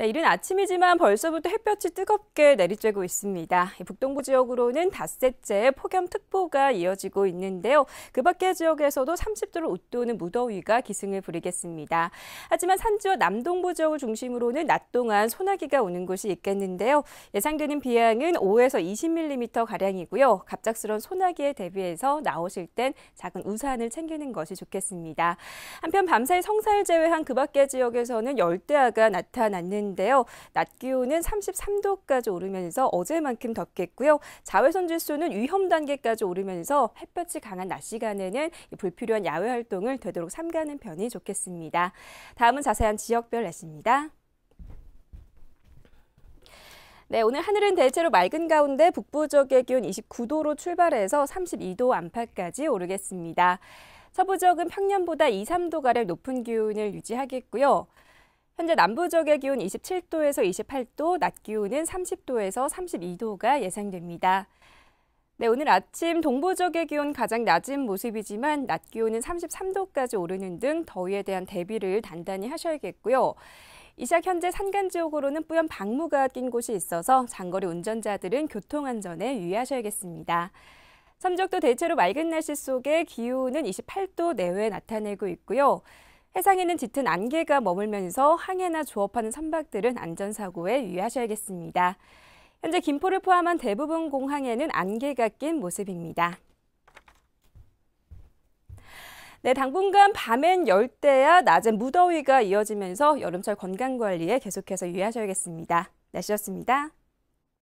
네, 이른 아침이지만 벌써부터 햇볕이 뜨겁게 내리쬐고 있습니다. 북동부 지역으로는 닷새째 폭염특보가 이어지고 있는데요. 그 밖의 지역에서도 30도를 웃도는 무더위가 기승을 부리겠습니다. 하지만 산지와 남동부 지역을 중심으로는 낮 동안 소나기가 오는 곳이 있겠는데요. 예상되는 비양은 5에서 20mm가량이고요. 갑작스런 소나기에 대비해서 나오실 땐 작은 우산을 챙기는 것이 좋겠습니다. 한편 밤사이 성사를 제외한 그 밖의 지역에서는 열대야가 나타났는데 전망인데요. 낮 기온은 33도까지 오르면서 어제만큼 덥겠고요. 자외선 지수는 위험 단계까지 오르면서 햇볕이 강한 낮 시간에는 불필요한 야외 활동을 되도록 삼가는 편이 좋겠습니다. 다음은 자세한 지역별 날씨입니다. 네, 오늘 하늘은 대체로 맑은 가운데 북부 지역의 기온 29도로 출발해서 32도 안팎까지 오르겠습니다. 서부 지역은 평년보다 2, 3도가량 높은 기온을 유지하겠고요. 현재 남부지역의 기온 27도에서 28도, 낮 기온은 30도에서 32도가 예상됩니다. 네, 오늘 아침 동부지역의 기온 가장 낮은 모습이지만 낮 기온은 33도까지 오르는 등 더위에 대한 대비를 단단히 하셔야겠고요. 이시 현재 산간 지역으로는 뿌연 방무가 낀 곳이 있어서 장거리 운전자들은 교통안전에 유의하셔야겠습니다. 삼적도 대체로 맑은 날씨 속에 기온은 28도 내외 나타내고 있고요. 해상에는 짙은 안개가 머물면서 항해나 조업하는 선박들은 안전사고에 유의하셔야겠습니다. 현재 김포를 포함한 대부분 공항에는 안개가 낀 모습입니다. 네, 당분간 밤엔 열대야, 낮엔 무더위가 이어지면서 여름철 건강 관리에 계속해서 유의하셔야겠습니다. 날씨였습니다.